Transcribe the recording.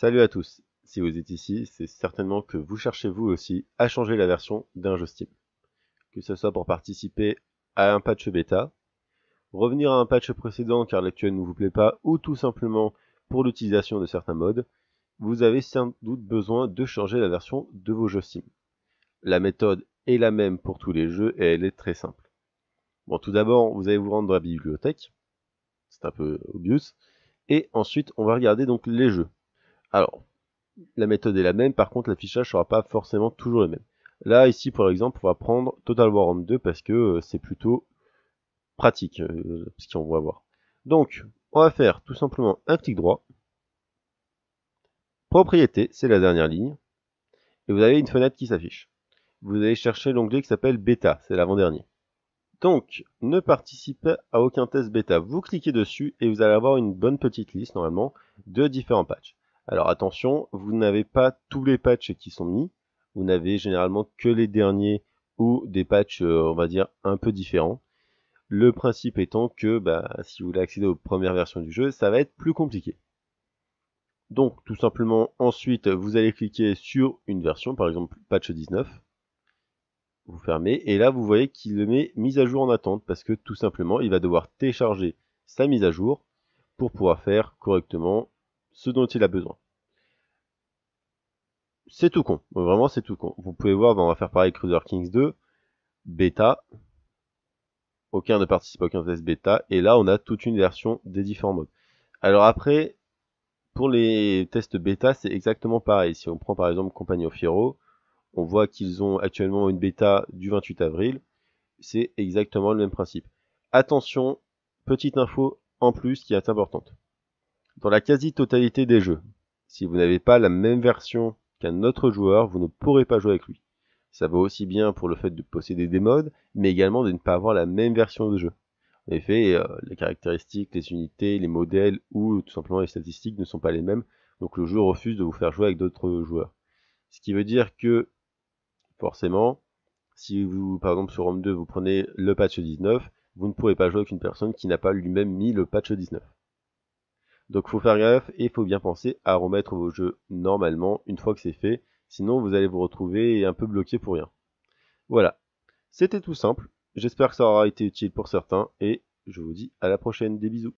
Salut à tous, si vous êtes ici, c'est certainement que vous cherchez vous aussi à changer la version d'un jeu Steam. Que ce soit pour participer à un patch bêta, revenir à un patch précédent car l'actuel ne vous plaît pas, ou tout simplement pour l'utilisation de certains modes, vous avez sans doute besoin de changer la version de vos jeux Steam. La méthode est la même pour tous les jeux et elle est très simple. Bon, tout d'abord, vous allez vous rendre dans la bibliothèque, c'est un peu obvious, et ensuite on va regarder donc les jeux. Alors, la méthode est la même, par contre l'affichage ne sera pas forcément toujours le même. Là, ici, par exemple, on va prendre Total War 2 parce que euh, c'est plutôt pratique, puisqu'on euh, ce qu'on va voir. Donc, on va faire tout simplement un clic droit. Propriété, c'est la dernière ligne. Et vous avez une fenêtre qui s'affiche. Vous allez chercher l'onglet qui s'appelle Bêta, c'est l'avant-dernier. Donc, ne participez à aucun test bêta. Vous cliquez dessus et vous allez avoir une bonne petite liste, normalement, de différents patchs. Alors attention, vous n'avez pas tous les patchs qui sont mis, vous n'avez généralement que les derniers ou des patchs, euh, on va dire, un peu différents. Le principe étant que bah, si vous voulez accéder aux premières versions du jeu, ça va être plus compliqué. Donc tout simplement, ensuite, vous allez cliquer sur une version, par exemple patch 19. Vous fermez, et là vous voyez qu'il le met mise à jour en attente, parce que tout simplement, il va devoir télécharger sa mise à jour pour pouvoir faire correctement ce dont il a besoin. C'est tout con, vraiment c'est tout con. Vous pouvez voir, ben, on va faire pareil Cruiser Kings 2, bêta, aucun ne participe à aucun test bêta, et là on a toute une version des différents modes. Alors après, pour les tests bêta, c'est exactement pareil. Si on prend par exemple of Hero. on voit qu'ils ont actuellement une bêta du 28 avril, c'est exactement le même principe. Attention, petite info en plus qui est importante dans la quasi-totalité des jeux. Si vous n'avez pas la même version qu'un autre joueur, vous ne pourrez pas jouer avec lui. Ça vaut aussi bien pour le fait de posséder des modes, mais également de ne pas avoir la même version de jeu. En effet, euh, les caractéristiques, les unités, les modèles ou tout simplement les statistiques ne sont pas les mêmes, donc le jeu refuse de vous faire jouer avec d'autres joueurs. Ce qui veut dire que, forcément, si vous, par exemple, sur Rome 2, vous prenez le patch 19, vous ne pourrez pas jouer avec une personne qui n'a pas lui-même mis le patch 19. Donc faut faire gaffe et faut bien penser à remettre vos jeux normalement une fois que c'est fait, sinon vous allez vous retrouver un peu bloqué pour rien. Voilà, c'était tout simple, j'espère que ça aura été utile pour certains et je vous dis à la prochaine, des bisous.